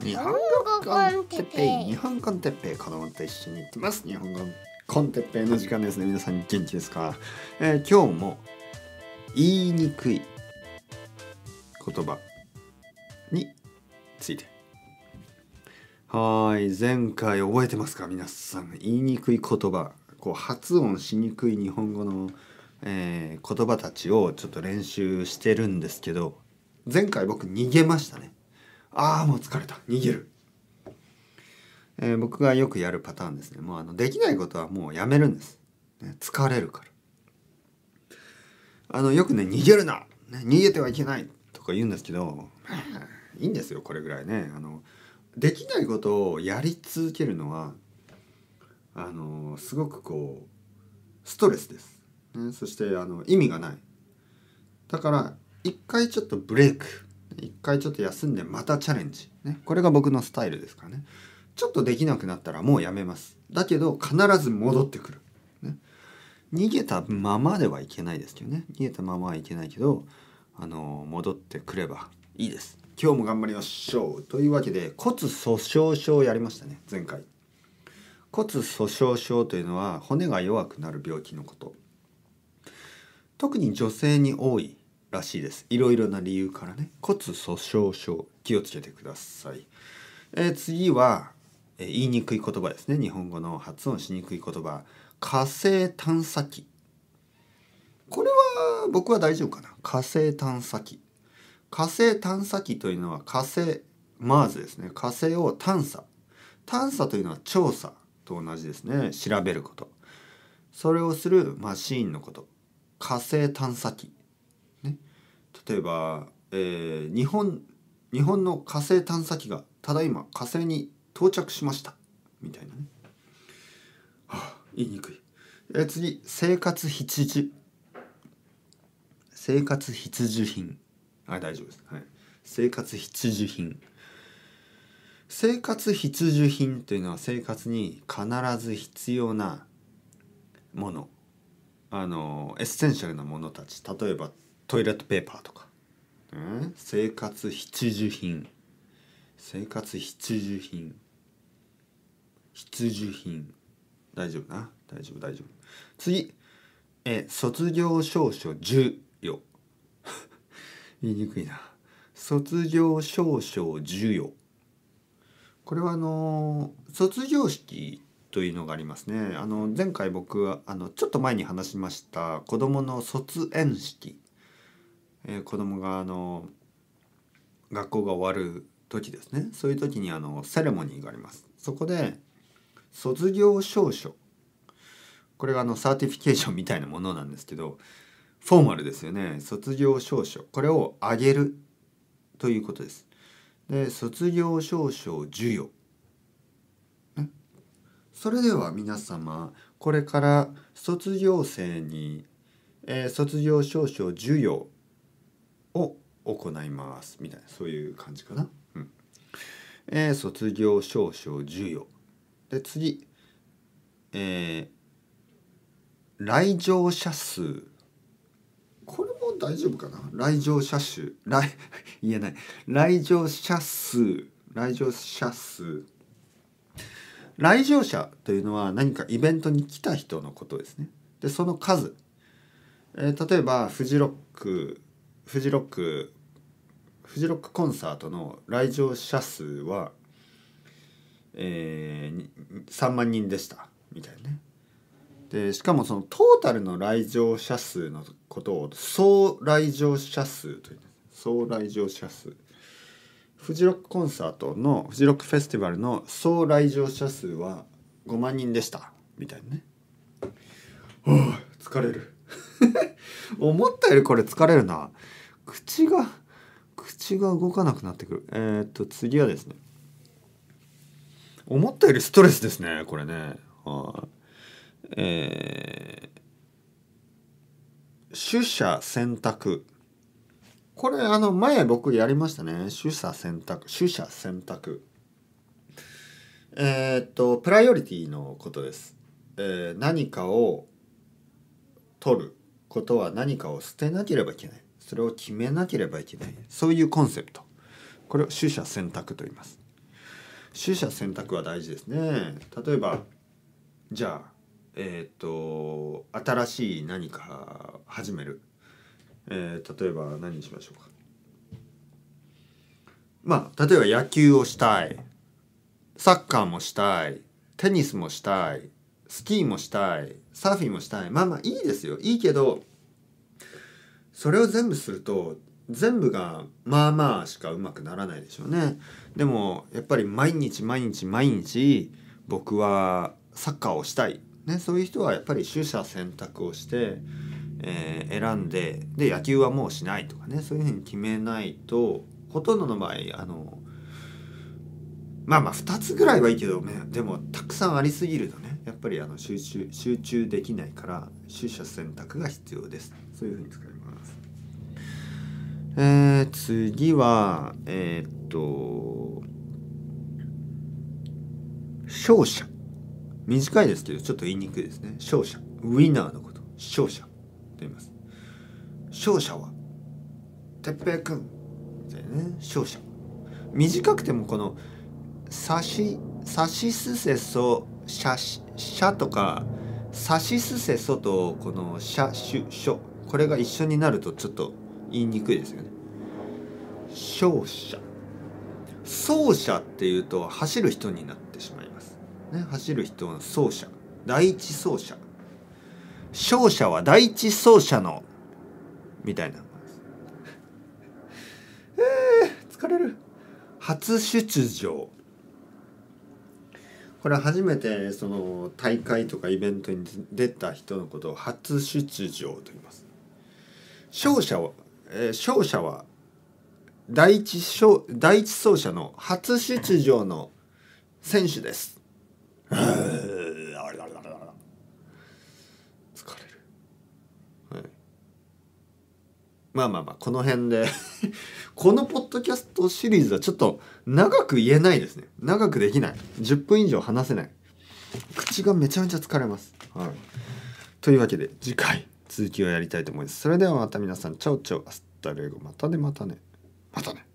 日本語コンテッペイ日本コンテッペイ子供と一緒に行ってます日本語コンテッペイの時間ですね皆さん元気ですか、えー、今日も言いにくい言葉についてはい前回覚えてますか皆さん言いにくい言葉こう発音しにくい日本語の、えー、言葉たちをちょっと練習してるんですけど前回僕逃げましたねああもう疲れた逃げる、えー、僕がよくやるパターンですねもうあのできないことはもうやめるんです、ね、疲れるからあのよくね逃げるな、ね、逃げてはいけないとか言うんですけど いいんですよこれぐらいねあのできないことをやり続けるのはあのすごくこうストレスです、ね、そしてあの意味がないだから一回ちょっとブレイク一回ちょっと休んでまたチャレンジ、ね、これが僕のスタイルですからねちょっとできなくなったらもうやめますだけど必ず戻ってくる、ね、逃げたままではいけないですけどね逃げたままはいけないけどあの戻ってくればいいです今日も頑張りましょうというわけで骨粗しょう症やりましたね前回骨粗しょう症というのは骨が弱くなる病気のこと特に女性に多いらしいですいろいろな理由からね骨粗しょう症気をつけてください、えー、次は、えー、言いにくい言葉ですね日本語の発音しにくい言葉火星探査機これは僕は大丈夫かな火星探査機火星探査機というのは火星マーズですね火星を探査探査というのは調査と同じですね調べることそれをするマシーンのこと火星探査機例えば、えー、日本日本の火星探査機がただいま火星に到着しましたみたいなね、はあ、言いにくい、えー、次生活必需生活必需品あ大丈夫です、はい、生活必需品生活必需品というのは生活に必ず必要なものあのエッセンシャルなものたち例えばトイレットペーパーとか、うん、生活必需品生活必需品必需品大丈夫な大丈夫大丈夫次え卒業証書授与 言いにくいな卒業証書授与これはあの卒業式というのがありますねあの前回僕はあのちょっと前に話しました子どもの卒園式えー、子供があの学校が終わる時ですねそういう時にあのセレモニーがありますそこで卒業証書これがあのサーティフィケーションみたいなものなんですけどフォーマルですよね卒業証書これをあげるということですで卒業証書授与、それでは皆様これから卒業生に、えー、卒業証書授与を行いますみたいなそういう感じかな。うんえー、卒業証書授与で次、えー、来場者数これも大丈夫かな来場者数来 言えない来場者数来場者数来場者というのは何かイベントに来た人のことですね。でその数、えー、例えばフジロックフジロックフジロックコンサートの来場者数は、えー、3万人でしたみたいなねでしかもそのトータルの来場者数のことを総来場者数という総来場者数フジロックコンサートのフジロックフェスティバルの総来場者数は5万人でしたみたいなねお疲れる 思ったよりこれ疲れるな口が口が動かなくなってくるえー、っと次はですね思ったよりストレスですねこれねはい、えー、取捨選択これあの前僕やりましたね取捨選択取捨選択えー、っとプライオリティのことです、えー、何かを取ることは何かを捨てなければいけないそれを決めなければいけないそういうコンセプトこれを取捨選択と言います取捨選択は大事ですね例えばじゃあえっ、ー、と新しい何か始める、えー、例えば何にしましょうかまあ例えば野球をしたいサッカーもしたいテニスもしたいスキーもしたいサーフィンもしたいまあまあいいですよいいけどそれを全部すると全部がまあまあしかうまくならないでしょうねでもやっぱり毎日毎日毎日僕はサッカーをしたい、ね、そういう人はやっぱり取捨選択をして、えー、選んでで野球はもうしないとかねそういうふうに決めないとほとんどの場合あのまあまあ2つぐらいはいいけど、ね、でもたくさんありすぎるとねやっぱりあの集中集中できないから取捨選択が必要です。そういうふうに使いますえー、次はえー、っと勝者短いですけどちょっと言いにくいですね勝者ウィナーのこと勝者と言います勝者は哲平君みたいなね勝者短くてもこの「さし」「さしすせそ」「しゃ」しゃとか「さしすせそとこのしゃしゅしょこれが一緒になるとちょっと言いにくいですよね勝者走者っていうと走る人になってしまいます、ね、走る人の走者第一走者勝者は第一走者のみたいなえー、疲れる初出場これ初めてその大会とかイベントに出た人のことを初出場と言います勝者は、えー、勝者は第一勝第一走者の初出場の選手です。まあまあまあ、この辺で このポッドキャストシリーズはちょっと長く言えないですね。長くできない。10分以上話せない。口がめちゃめちゃ疲れます。はい。というわけで、次回、続きをやりたいと思います。それではまた皆さん、チャオチャオ、アスタレゴ、またね、またね、またね。